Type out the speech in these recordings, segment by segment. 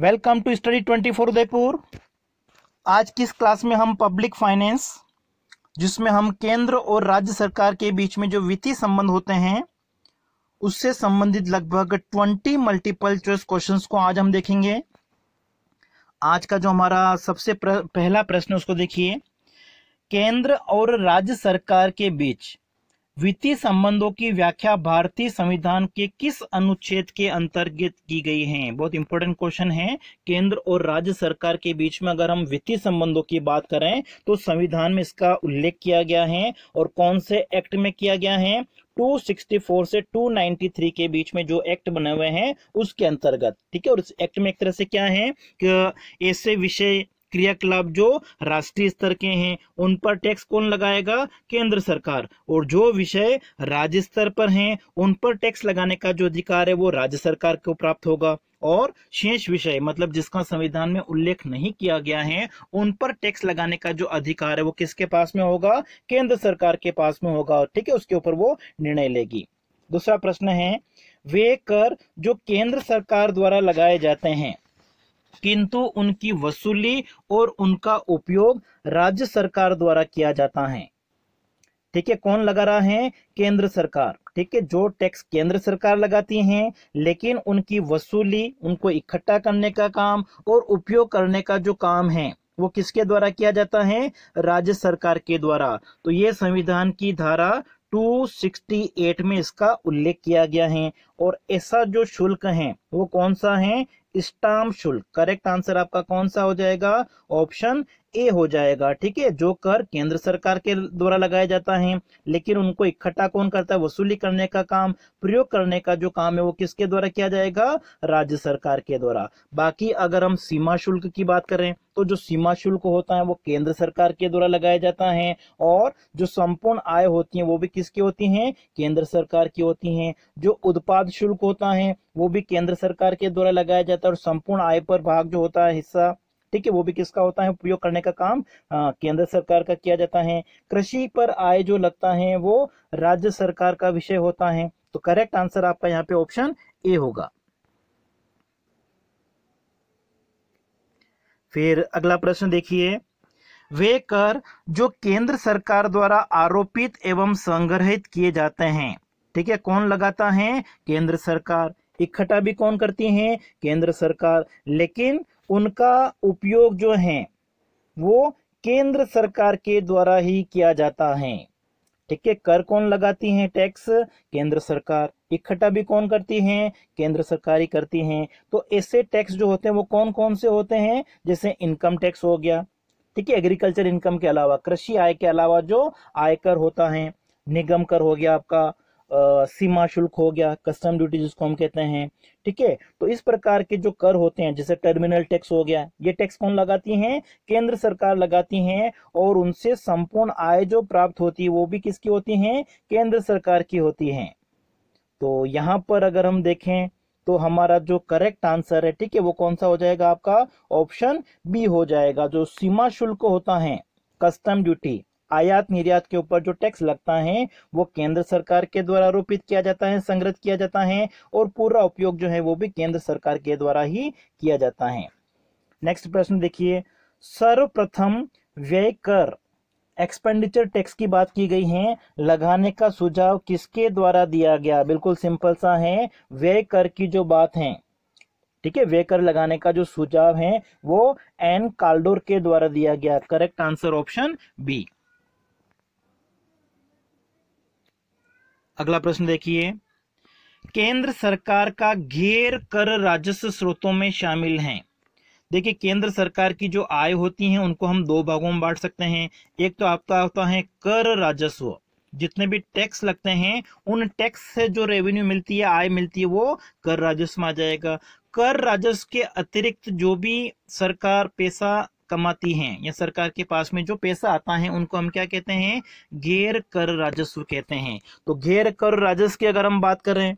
welcome to study twenty four Udaipur आज की इस क्लास में हम पब्लिक फाइनेंस जिसमें हम केंद्र और राज्य सरकार के बीच में जो वित्तीय संबंध होते हैं उससे संबंधित लगभग ट्वेंटी मल्टीपल चॉइस क्वेश्चंस को आज हम देखेंगे आज का जो हमारा सबसे प्र, पहला प्रश्न उसको देखिए केंद्र और राज्य सरकार के बीच वित्तीय संबंधों की व्याख्या भारतीय संविधान के किस अनुच्छेद के अंतर्गत की गई है बहुत इंपॉर्टेंट क्वेश्चन है केंद्र और राज्य सरकार के बीच में अगर हम वित्तीय संबंधों की बात करें तो संविधान में इसका उल्लेख किया गया है और कौन से एक्ट में किया गया है 264 से 293 के बीच में जो एक्ट बने हुए हैं उसके अंतर्गत ठीक है और इस एक्ट में एक तरह से क्या है कि ऐसे विषय क्रियाकलाप जो राष्ट्रीय स्तर के हैं उन पर टैक्स कौन लगाएगा केंद्र सरकार और जो विषय राज्य स्तर पर हैं उन पर टैक्स लगाने का जो अधिकार है वो राज्य सरकार को प्राप्त होगा और शेष विषय मतलब जिसका संविधान में उल्लेख नहीं किया गया है उन पर टैक्स लगाने का जो अधिकार है वो किसके पास में होगा केंद्र सरकार के पास में होगा ठीक है उसके ऊपर वो निर्णय लेगी दूसरा प्रश्न है वे कर जो केंद्र सरकार द्वारा लगाए जाते हैं किंतु उनकी वसूली और उनका उपयोग राज्य सरकार द्वारा किया जाता है ठीक है कौन लगा रहा है केंद्र सरकार ठीक है जो टैक्स केंद्र सरकार लगाती है लेकिन उनकी वसूली उनको इकट्ठा करने का काम और उपयोग करने का जो काम है वो किसके द्वारा किया जाता है राज्य सरकार के द्वारा तो ये संविधान की धारा 268 में इसका उल्लेख किया गया है और ऐसा जो शुल्क है वो कौन सा है स्टाम्प शुल्क करेक्ट आंसर आपका कौन सा हो जाएगा ऑप्शन ए हो जाएगा ठीक है जो कर केंद्र सरकार के द्वारा लगाया जाता है लेकिन उनको इकट्ठा कौन करता है वसूली करने का काम प्रयोग करने का जो काम है वो किसके द्वारा किया जाएगा राज्य सरकार के द्वारा बाकी अगर हम सीमा शुल्क की बात करें तो जो सीमा शुल्क होता है वो केंद्र सरकार के द्वारा लगाया जाता है और जो संपूर्ण आय होती है वो भी किसकी होती है केंद्र सरकार की होती है जो उत्पाद शुल्क होता है वो भी केंद्र सरकार के द्वारा लगाया जाता है और संपूर्ण आय पर भाग जो होता है हिस्सा ठीक है वो भी किसका होता है उपयोग करने का काम केंद्र सरकार का किया जाता है कृषि पर आय जो लगता है वो राज्य सरकार का विषय होता है तो करेक्ट आंसर आपका यहाँ पे ऑप्शन ए होगा फिर अगला प्रश्न देखिए वे कर जो केंद्र सरकार द्वारा आरोपित एवं संग्रहित किए जाते हैं ठीक है कौन लगाता है केंद्र सरकार इकट्ठा भी कौन करती है केंद्र सरकार लेकिन उनका उपयोग जो है वो केंद्र सरकार के द्वारा ही किया जाता है ठीक है कर कौन लगाती है टैक्स केंद्र सरकार इकट्ठा भी कौन करती है केंद्र सरकार ही करती है तो ऐसे टैक्स जो होते हैं वो कौन कौन से होते हैं जैसे इनकम टैक्स हो गया ठीक है एग्रीकल्चर इनकम के अलावा कृषि आय के अलावा जो आयकर होता है निगम कर हो गया आपका सीमा शुल्क हो गया कस्टम ड्यूटी जिसको हम कहते हैं ठीक है तो इस प्रकार के जो कर होते हैं जैसे टर्मिनल टैक्स हो गया ये टैक्स कौन लगाती हैं केंद्र सरकार लगाती हैं और उनसे संपूर्ण आय जो प्राप्त होती है वो भी किसकी होती है केंद्र सरकार की होती है तो यहाँ पर अगर हम देखें तो हमारा जो करेक्ट आंसर है ठीक है वो कौन सा हो जाएगा आपका ऑप्शन बी हो जाएगा जो सीमा शुल्क होता है कस्टम ड्यूटी आयात निर्यात के ऊपर जो टैक्स लगता है वो केंद्र सरकार के द्वारा आरोपित किया जाता है संग्रहित किया जाता है और पूरा उपयोग जो है वो भी केंद्र सरकार के द्वारा ही किया जाता है नेक्स्ट प्रश्न देखिए सर्वप्रथम व्यय कर एक्सपेंडिचर टैक्स की बात की गई है लगाने का सुझाव किसके द्वारा दिया गया बिल्कुल सिंपल सा है व्यय कर की जो बात है ठीक है व्यय कर लगाने का जो सुझाव है वो एन कार्डोर के द्वारा दिया गया करेक्ट आंसर ऑप्शन बी अगला प्रश्न देखिए केंद्र सरकार का घेर कर राजस्व स्रोतों में शामिल हैं देखिए केंद्र सरकार की जो आय होती है उनको हम दो भागों में बांट सकते हैं एक तो आपका होता है कर राजस्व जितने भी टैक्स लगते हैं उन टैक्स से जो रेवेन्यू मिलती है आय मिलती है वो कर राजस्व में आ जाएगा कर राजस्व के अतिरिक्त जो भी सरकार पैसा कमाती हैं या सरकार के पास में जो पैसा आता है उनको हम क्या कहते हैं गैर कर राजस्व कहते हैं तो गैर कर राजस्व की अगर हम बात करें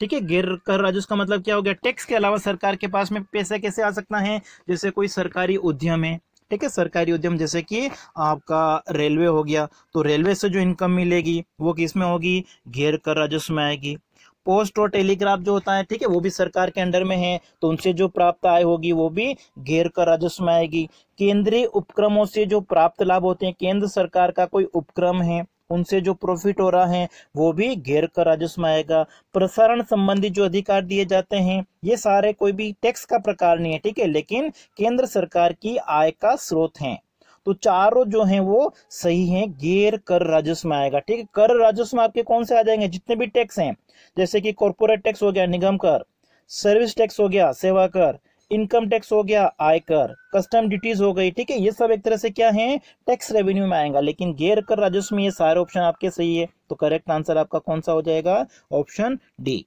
ठीक है गैर कर राजस्व का मतलब क्या हो गया टैक्स के अलावा सरकार के पास में पैसा कैसे आ सकता है जैसे कोई सरकारी उद्यम है ठीक है सरकारी उद्यम जैसे कि आपका रेलवे हो गया तो रेलवे से जो इनकम मिलेगी वो किस में होगी गैर कर राजस्व में आएगी पोस्ट और टेलीग्राफ जो होता है ठीक है वो भी सरकार के अंडर में है तो उनसे जो प्राप्त आय होगी वो भी घेर कर राजस्व में आएगी केंद्रीय उपक्रमों से जो प्राप्त लाभ होते हैं केंद्र सरकार का कोई उपक्रम है उनसे जो प्रॉफिट हो रहा है वो भी घेर कर राजस्व में आएगा प्रसारण संबंधी जो अधिकार दिए जाते हैं ये सारे कोई भी टैक्स का प्रकार नहीं है ठीक है लेकिन केंद्र सरकार की आय का स्रोत हैं तो चारों जो हैं वो सही हैं गैर कर राजस्व में आएगा ठीक है कर राजस्व में आपके कौन से आ जाएंगे जितने भी टैक्स हैं जैसे कि कॉरपोरेट टैक्स हो गया निगम कर सर्विस टैक्स हो गया सेवा कर इनकम टैक्स हो गया आयकर कस्टम ड्यूटीज हो गई ठीक है ये सब एक तरह से क्या है टैक्स रेवेन्यू में आएगा लेकिन गैर कर राजस्व में ये सारे ऑप्शन आपके सही है तो करेक्ट आंसर आपका कौन सा हो जाएगा ऑप्शन डी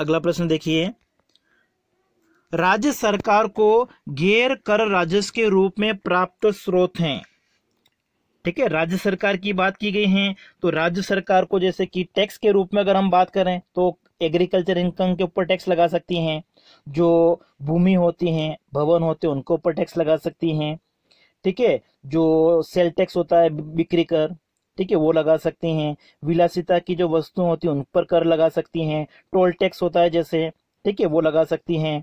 अगला प्रश्न देखिए राज्य सरकार को गैर कर राजस्व के रूप में प्राप्त स्रोत हैं ठीक है राज्य सरकार की बात की गई है तो राज्य सरकार को जैसे कि टैक्स के रूप में अगर हम बात करें तो एग्रीकल्चर इनकम के ऊपर टैक्स लगा सकती हैं जो भूमि होती हैं भवन होते हैं उनके ऊपर टैक्स लगा सकती हैं ठीक है जो सेल टैक्स होता है बिक्री कर ठीक है वो लगा सकती हैं विलासिता की जो वस्तुएं होती हैं उन पर कर लगा सकती हैं टोल टैक्स होता है जैसे ठीक है वो लगा सकती हैं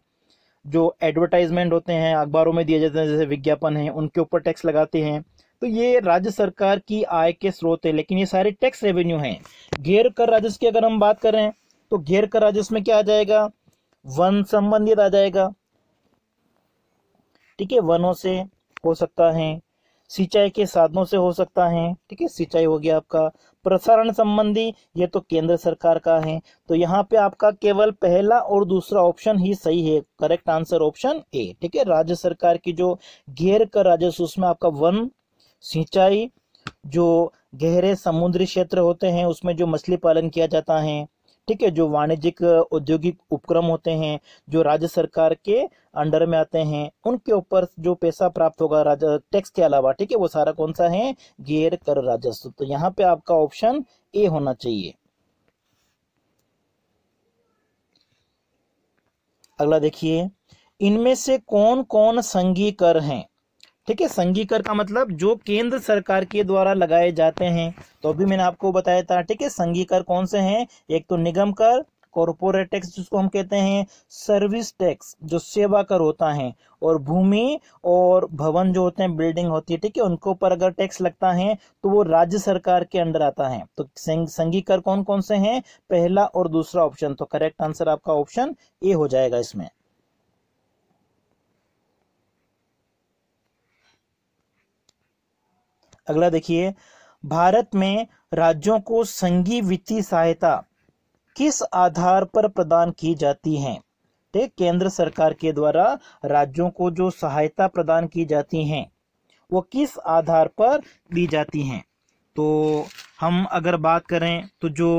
जो एडवर्टाइजमेंट होते हैं अखबारों में दिए जाते हैं जैसे विज्ञापन है उनके ऊपर टैक्स लगाते हैं तो ये राज्य सरकार की आय के स्रोत है लेकिन ये सारे टैक्स रेवेन्यू हैं घेर कर राजस्व की अगर हम बात करें तो घेर कर राजस्व में क्या आ जाएगा वन संबंधित आ जाएगा ठीक है वनों से हो सकता है सिंचाई के साधनों से हो सकता है ठीक है सिंचाई हो गया आपका प्रसारण संबंधी ये तो केंद्र सरकार का है तो यहाँ पे आपका केवल पहला और दूसरा ऑप्शन ही सही है करेक्ट आंसर ऑप्शन ए ठीक है राज्य सरकार की जो घेर कर राजस्व उसमें आपका वन सिंचाई जो गहरे समुद्री क्षेत्र होते हैं उसमें जो मछली पालन किया जाता है ठीक है जो वाणिज्यिक औद्योगिक उपक्रम होते हैं जो राज्य सरकार के अंडर में आते हैं उनके ऊपर जो पैसा प्राप्त होगा राज्य टैक्स के अलावा ठीक है वो सारा कौन सा है गैर कर राजस्व तो यहाँ पे आपका ऑप्शन ए होना चाहिए अगला देखिए इनमें से कौन कौन संघी कर हैं ठीक है संघी कर का मतलब जो केंद्र सरकार के द्वारा लगाए जाते हैं तो अभी मैंने आपको बताया था ठीक है संघी कर कौन से हैं एक तो निगम कर कॉरपोरेट टैक्स जिसको हम कहते हैं सर्विस टैक्स जो सेवा कर होता है और भूमि और भवन जो होते हैं बिल्डिंग होती है ठीक है उनके ऊपर अगर टैक्स लगता है तो वो राज्य सरकार के अंडर आता है तो संघी कर कौन कौन से हैं पहला और दूसरा ऑप्शन तो करेक्ट आंसर आपका ऑप्शन ए हो जाएगा इसमें अगला देखिए भारत में राज्यों को संघीय वित्तीय सहायता किस आधार पर प्रदान की जाती है ठीक केंद्र सरकार के द्वारा राज्यों को जो सहायता प्रदान की जाती है वो किस आधार पर दी जाती है तो हम अगर बात करें तो जो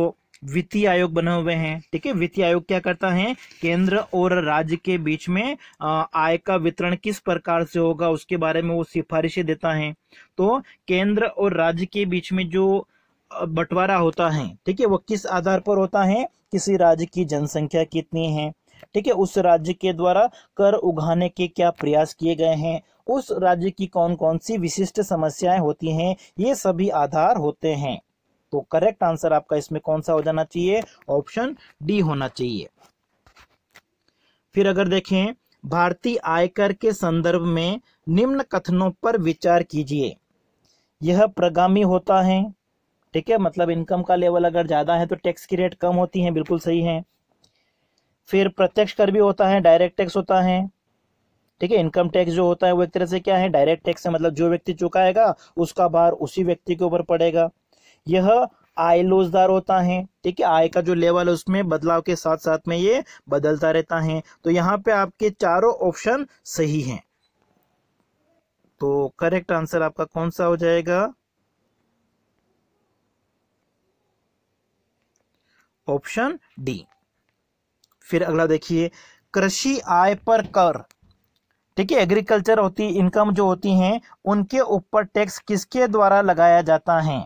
वित्तीय आयोग बने हुए हैं ठीक है वित्तीय आयोग क्या करता है केंद्र और राज्य के बीच में आय का वितरण किस प्रकार से होगा उसके बारे में वो सिफारिशें देता है तो केंद्र और राज्य के बीच में जो बंटवारा होता है ठीक है वो किस आधार पर होता है किसी राज्य की जनसंख्या कितनी है ठीक है उस राज्य के द्वारा कर उगाने के क्या प्रयास किए गए हैं उस राज्य की कौन कौन सी विशिष्ट समस्याएं होती हैं ये सभी आधार होते हैं तो करेक्ट आंसर आपका इसमें कौन सा हो जाना चाहिए ऑप्शन डी होना चाहिए फिर अगर देखें भारतीय आयकर के संदर्भ में निम्न कथनों पर विचार कीजिए यह प्रगामी होता है ठीक है मतलब इनकम का लेवल अगर ज़्यादा है तो टैक्स की रेट कम होती है बिल्कुल सही है फिर प्रत्यक्ष कर भी होता है डायरेक्ट टैक्स होता है ठीक है इनकम टैक्स जो होता है वो एक तरह से क्या है डायरेक्ट टैक्स है मतलब जो व्यक्ति चुकाएगा उसका भार उसी व्यक्ति के ऊपर पड़ेगा यह आय लोजदार होता है ठीक है आय का जो लेवल है उसमें बदलाव के साथ साथ में ये बदलता रहता है तो यहाँ पे आपके चारों ऑप्शन सही हैं तो करेक्ट आंसर आपका कौन सा हो जाएगा ऑप्शन डी फिर अगला देखिए कृषि आय पर कर ठीक है एग्रीकल्चर होती इनकम जो होती है उनके ऊपर टैक्स किसके द्वारा लगाया जाता है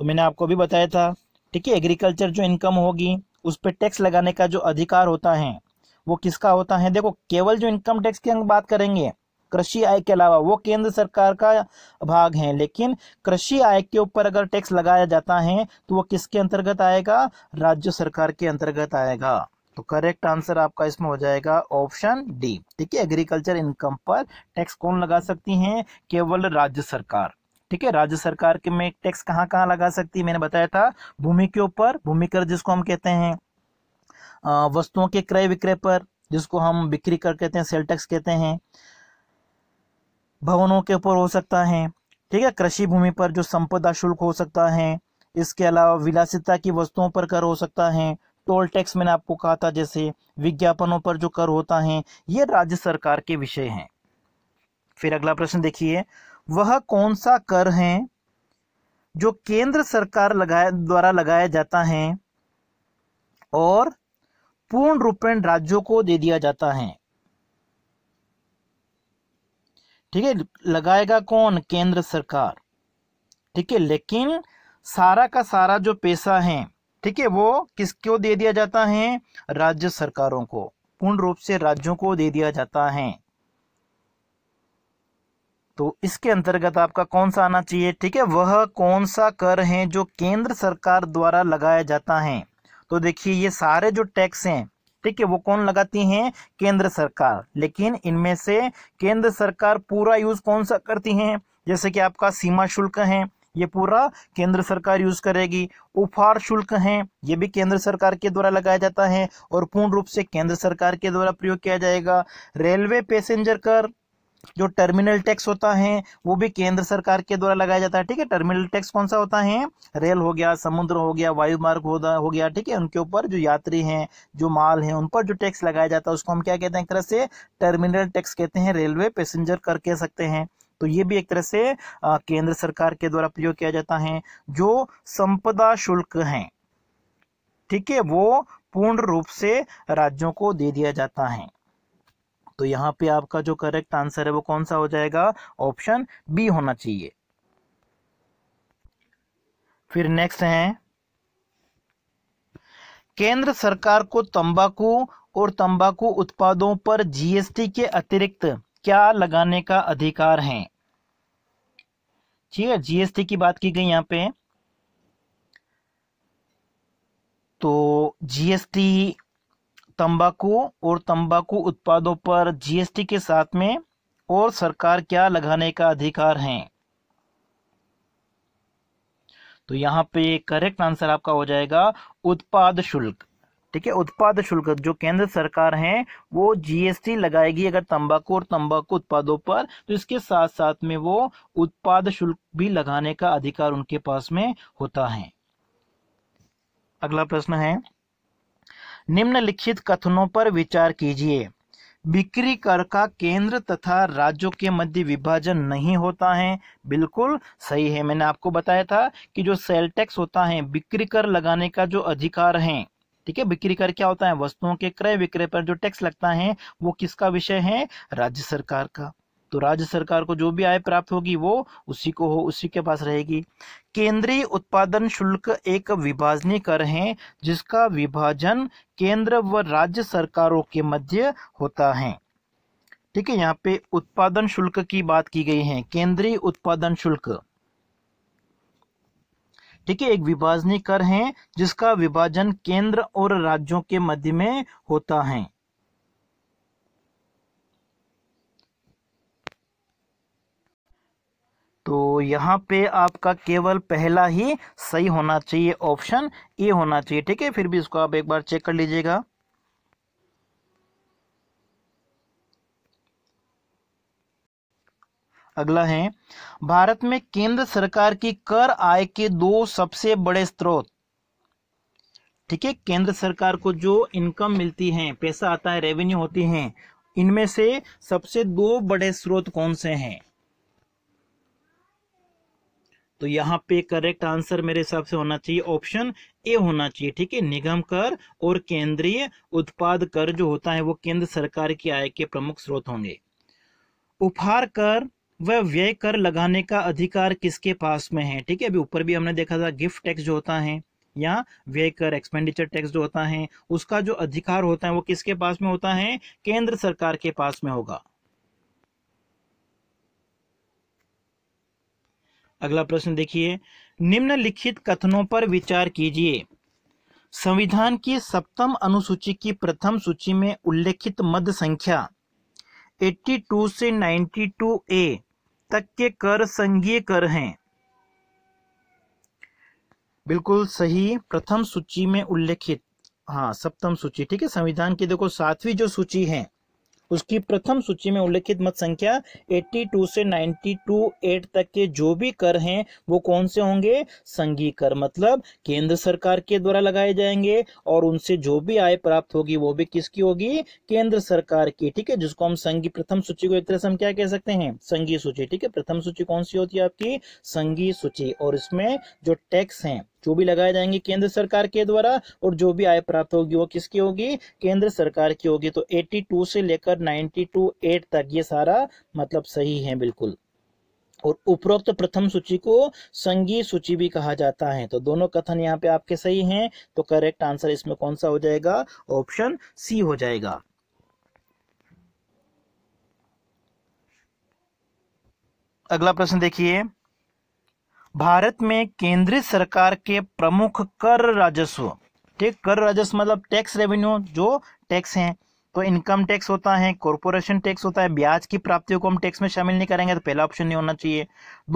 तो मैंने आपको भी बताया था ठीक है एग्रीकल्चर जो इनकम होगी उस पर टैक्स लगाने का जो अधिकार होता है वो किसका होता है देखो केवल जो इनकम टैक्स की हम बात करेंगे कृषि आय के अलावा वो केंद्र सरकार का भाग है लेकिन कृषि आय के ऊपर अगर टैक्स लगाया जाता है तो वो किसके अंतर्गत आएगा राज्य सरकार के अंतर्गत आएगा तो करेक्ट आंसर आपका इसमें हो जाएगा ऑप्शन डी ठीक है एग्रीकल्चर इनकम पर टैक्स कौन लगा सकती है केवल राज्य सरकार ठीक है राज्य सरकार के में टैक्स कहाँ कहाँ लगा सकती है मैंने बताया था भूमि के ऊपर भूमि कर जिसको हम कहते हैं वस्तुओं के क्रय विक्रय पर जिसको हम बिक्री कर कहते हैं सेल टैक्स कहते हैं भवनों के ऊपर हो सकता है ठीक है कृषि भूमि पर जो संपदा शुल्क हो सकता है इसके अलावा विलासिता की वस्तुओं पर कर हो सकता है टोल टैक्स मैंने आपको कहा था जैसे विज्ञापनों पर जो कर होता है ये राज्य सरकार के विषय हैं फिर अगला प्रश्न देखिए वह कौन सा कर है जो केंद्र सरकार लगाए द्वारा लगाया जाता है और पूर्ण रूपेण राज्यों को दे दिया जाता है ठीक है लगाएगा कौन केंद्र सरकार ठीक है लेकिन सारा का सारा जो पैसा है ठीक है वो किसको दे दिया जाता है राज्य सरकारों को पूर्ण रूप से राज्यों को दे दिया जाता है तो इसके अंतर्गत आपका कौन सा आना चाहिए ठीक है वह कौन सा कर है जो केंद्र सरकार द्वारा लगाया जाता है तो देखिए ये सारे जो टैक्स हैं ठीक है वो कौन लगाती हैं केंद्र सरकार लेकिन इनमें से केंद्र सरकार पूरा यूज कौन सा करती है जैसे कि आपका सीमा शुल्क है ये पूरा केंद्र सरकार यूज करेगी उपहार शुल्क है ये भी केंद्र सरकार के द्वारा लगाया जाता है और पूर्ण रूप से केंद्र सरकार के द्वारा प्रयोग किया जाएगा रेलवे पैसेंजर कर जो टर्मिनल टैक्स होता है वो भी केंद्र सरकार के द्वारा लगाया जाता है ठीक है टर्मिनल टैक्स कौन सा होता है रेल हो गया समुद्र हो गया वायु मार्ग हो गया ठीक है उनके ऊपर जो यात्री हैं जो माल हैं उन पर जो टैक्स लगाया जाता है उसको हम क्या कहते हैं एक तरह से टर्मिनल टैक्स कहते हैं रेलवे पैसेंजर कर कह सकते हैं तो ये भी एक तरह से आ, केंद्र सरकार के द्वारा प्रयोग किया जाता है जो संपदा शुल्क है ठीक है वो पूर्ण रूप से राज्यों को दे दिया जाता है तो यहाँ पे आपका जो करेक्ट आंसर है वो कौन सा हो जाएगा ऑप्शन बी होना चाहिए फिर नेक्स्ट है केंद्र सरकार को तंबाकू और तंबाकू उत्पादों पर जीएसटी के अतिरिक्त क्या लगाने का अधिकार है ठीक है जीएसटी की बात की गई यहां पे तो जीएसटी तंबाकू और तंबाकू उत्पादों पर जीएसटी के साथ में और सरकार क्या लगाने का अधिकार है तो यहाँ पे करेक्ट आंसर आपका हो जाएगा उत्पाद शुल्क ठीक है उत्पाद शुल्क जो केंद्र सरकार है वो जीएसटी लगाएगी अगर तंबाकू और तंबाकू उत्पादों पर तो इसके साथ साथ में वो उत्पाद शुल्क भी लगाने का अधिकार उनके पास में होता है अगला प्रश्न है निम्नलिखित कथनों पर विचार कीजिए बिक्री कर का केंद्र तथा राज्यों के मध्य विभाजन नहीं होता है बिल्कुल सही है मैंने आपको बताया था कि जो सेल टैक्स होता है बिक्री कर लगाने का जो अधिकार है ठीक है बिक्री कर क्या होता है वस्तुओं के क्रय विक्रय पर जो टैक्स लगता है वो किसका विषय है राज्य सरकार का तो राज्य सरकार को जो भी आय प्राप्त होगी वो उसी को हो उसी के पास रहेगी केंद्रीय उत्पादन शुल्क एक विभाजनी कर है जिसका विभाजन केंद्र व राज्य सरकारों के मध्य होता है ठीक है यहाँ पे उत्पादन शुल्क की बात की गई है केंद्रीय उत्पादन शुल्क ठीक है एक विभाजनी कर है जिसका विभाजन केंद्र और राज्यों के मध्य में होता है तो यहाँ पे आपका केवल पहला ही सही होना चाहिए ऑप्शन ए होना चाहिए ठीक है फिर भी इसको आप एक बार चेक कर लीजिएगा अगला है भारत में केंद्र सरकार की कर आय के दो सबसे बड़े स्रोत ठीक है केंद्र सरकार को जो इनकम मिलती है पैसा आता है रेवेन्यू होती है इनमें से सबसे दो बड़े स्रोत कौन से हैं तो यहाँ पे करेक्ट आंसर मेरे हिसाब से होना चाहिए ऑप्शन ए होना चाहिए ठीक है निगम कर और केंद्रीय उत्पाद कर जो होता है वो केंद्र सरकार की आय के प्रमुख स्रोत होंगे उपहार कर वह व्यय कर लगाने का अधिकार किसके पास में है ठीक है अभी ऊपर भी हमने देखा था गिफ्ट टैक्स जो होता है या व्यय कर एक्सपेंडिचर टैक्स जो होता है उसका जो अधिकार होता है वो किसके पास में होता है केंद्र सरकार के पास में होगा अगला प्रश्न देखिए निम्नलिखित कथनों पर विचार कीजिए संविधान की सप्तम अनुसूची की प्रथम सूची में उल्लेखित मद संख्या 82 से 92 ए तक के कर संघीय कर हैं बिल्कुल सही प्रथम सूची में उल्लेखित हाँ सप्तम सूची ठीक है संविधान की देखो सातवीं जो सूची है उसकी प्रथम सूची में उल्लेखित मत संख्या 82 से 92 एट तक के जो भी कर हैं वो कौन से होंगे संघी कर मतलब केंद्र सरकार के द्वारा लगाए जाएंगे और उनसे जो भी आय प्राप्त होगी वो भी किसकी होगी केंद्र सरकार की ठीक है जिसको हम संघी प्रथम सूची को एक तरह से हम क्या कह सकते हैं संघीय सूची ठीक है प्रथम सूची कौन सी होती है आपकी संघीय सूची और इसमें जो टैक्स है जो भी लगाए जाएंगे केंद्र सरकार के द्वारा और जो भी आय प्राप्त होगी वो किसकी होगी केंद्र सरकार की होगी तो 82 से लेकर 928 तक ये सारा मतलब सही है बिल्कुल और उपरोक्त प्रथम सूची को संघीय सूची भी कहा जाता है तो दोनों कथन यहाँ पे आपके सही हैं तो करेक्ट आंसर इसमें कौन सा हो जाएगा ऑप्शन सी हो जाएगा अगला प्रश्न देखिए भारत में केंद्र सरकार के प्रमुख कर राजस्व ठीक कर राजस्व मतलब टैक्स रेवेन्यू जो टैक्स हैं तो इनकम टैक्स होता है कॉरपोरेशन टैक्स होता है ब्याज की प्राप्तियों को हम टैक्स में शामिल नहीं करेंगे तो पहला ऑप्शन नहीं होना चाहिए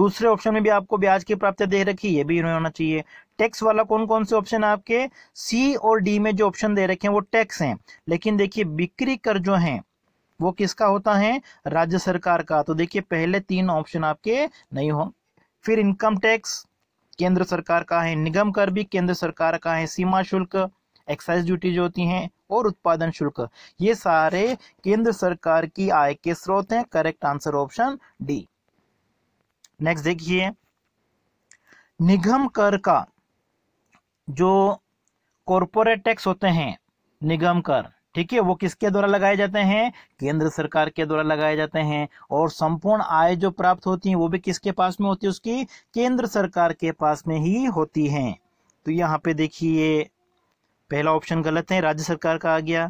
दूसरे ऑप्शन में भी आपको ब्याज की प्राप्तियां दे रखी ये भी नहीं होना चाहिए टैक्स वाला कौन कौन से ऑप्शन आपके सी और डी में जो ऑप्शन दे रखे हैं वो टैक्स हैं लेकिन देखिए बिक्री कर जो है वो किसका होता है राज्य सरकार का तो देखिए पहले तीन ऑप्शन आपके नहीं हो फिर इनकम टैक्स केंद्र सरकार का है निगम कर भी केंद्र सरकार का है सीमा शुल्क एक्साइज ड्यूटी जो होती हैं और उत्पादन शुल्क ये सारे केंद्र सरकार की आय के स्रोत हैं correct answer option D next देखिए निगम कर का जो कॉरपोरेट टैक्स होते हैं निगम कर ठीक है वो किसके द्वारा लगाए जाते हैं केंद्र सरकार के द्वारा लगाए जाते हैं और संपूर्ण आय जो प्राप्त होती है वो भी किसके पास में होती है उसकी केंद्र सरकार के पास में ही होती है तो यहाँ पे देखिए पहला ऑप्शन गलत है राज्य सरकार का आ गया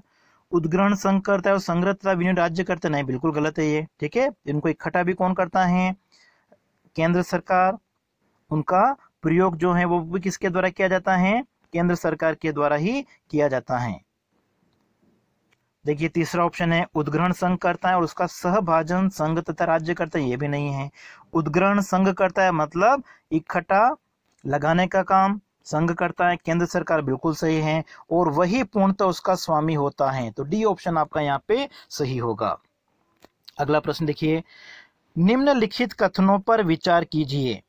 उद्ग्रहण संघ करता है और संग्रह तथा विनियोग राज्य करते नहीं बिल्कुल गलत है ये ठीक है इनको इकट्ठा भी कौन करता है केंद्र सरकार उनका प्रयोग जो है वो भी किसके द्वारा किया जाता है केंद्र सरकार के द्वारा ही किया जाता है देखिए तीसरा ऑप्शन है उद्ग्रहण संघ करता है और उसका सहभाजन संघ तथा राज्य करता है ये भी नहीं है उद्ग्रहण संघ करता है मतलब इकट्ठा लगाने का काम संघ करता है केंद्र सरकार बिल्कुल सही है और वही पूर्णतः उसका स्वामी होता है तो डी ऑप्शन आपका यहाँ पे सही होगा अगला प्रश्न देखिए निम्नलिखित कथनों पर विचार कीजिए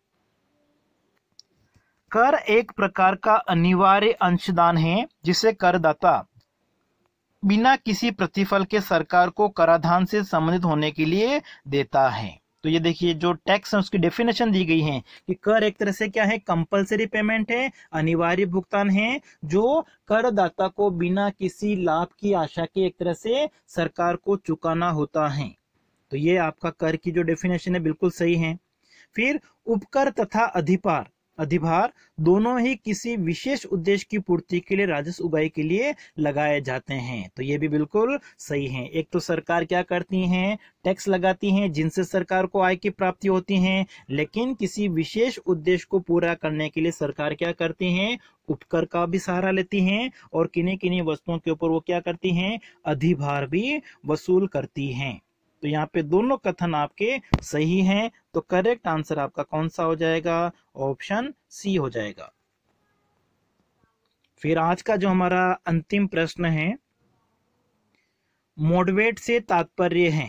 कर एक प्रकार का अनिवार्य अंशदान है जिसे करदाता बिना किसी प्रतिफल के सरकार को कराधान से संबंधित होने के लिए देता है तो ये देखिए जो टैक्स है उसकी डेफिनेशन दी गई है कि कर एक तरह से क्या है कंपलसरी पेमेंट है अनिवार्य भुगतान है जो करदाता को बिना किसी लाभ की आशा के एक तरह से सरकार को चुकाना होता है तो ये आपका कर की जो डेफिनेशन है बिल्कुल सही है फिर उपकर तथा अधिपार अधिभार दोनों ही किसी विशेष उद्देश्य की पूर्ति के लिए राजस्व उगाई के लिए लगाए जाते हैं तो ये भी बिल्कुल सही है एक तो सरकार क्या करती है टैक्स लगाती है जिनसे सरकार को आय की प्राप्ति होती है लेकिन किसी विशेष उद्देश्य को पूरा करने के लिए सरकार क्या करती है उपकर का भी सहारा लेती है और किन्हीं किन्हीं वस्तुओं के ऊपर वो क्या करती है अधिभार भी वसूल करती है तो यहाँ पे दोनों कथन आपके सही हैं तो करेक्ट आंसर आपका कौन सा हो जाएगा ऑप्शन सी हो जाएगा फिर आज का जो हमारा अंतिम प्रश्न है मोडवेट से तात्पर्य है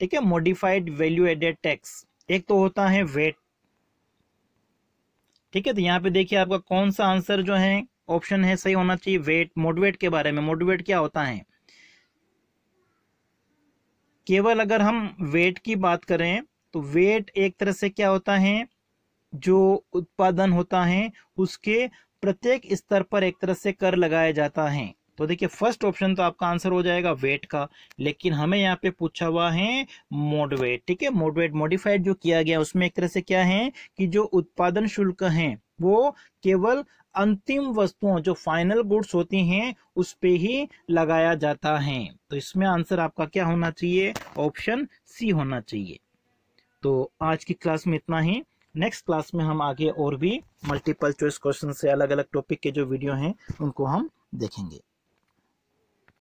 ठीक है मोडिफाइड वैल्यू एडेड टैक्स एक तो होता है वेट ठीक है तो यहां पे देखिए आपका कौन सा आंसर जो है ऑप्शन है सही होना चाहिए वेट मोडवेट के बारे में मोडवेट क्या होता है केवल अगर हम वेट की बात करें तो वेट एक तरह से क्या होता है जो उत्पादन होता है उसके प्रत्येक स्तर पर एक तरह से कर लगाया जाता है तो देखिए फर्स्ट ऑप्शन तो आपका आंसर हो जाएगा वेट का लेकिन हमें यहाँ पे पूछा हुआ है मोडवेट ठीक है मोडवेट मॉडिफाइड जो किया गया उसमें एक तरह से क्या है कि जो उत्पादन शुल्क है वो केवल अंतिम वस्तुओं जो फाइनल गुड्स होती हैं उस पे ही लगाया जाता है तो इसमें आंसर आपका क्या होना चाहिए ऑप्शन सी होना चाहिए तो आज की क्लास में इतना ही नेक्स्ट क्लास में हम आगे और भी मल्टीपल चॉइस क्वेश्चन से अलग अलग टॉपिक के जो वीडियो हैं उनको हम देखेंगे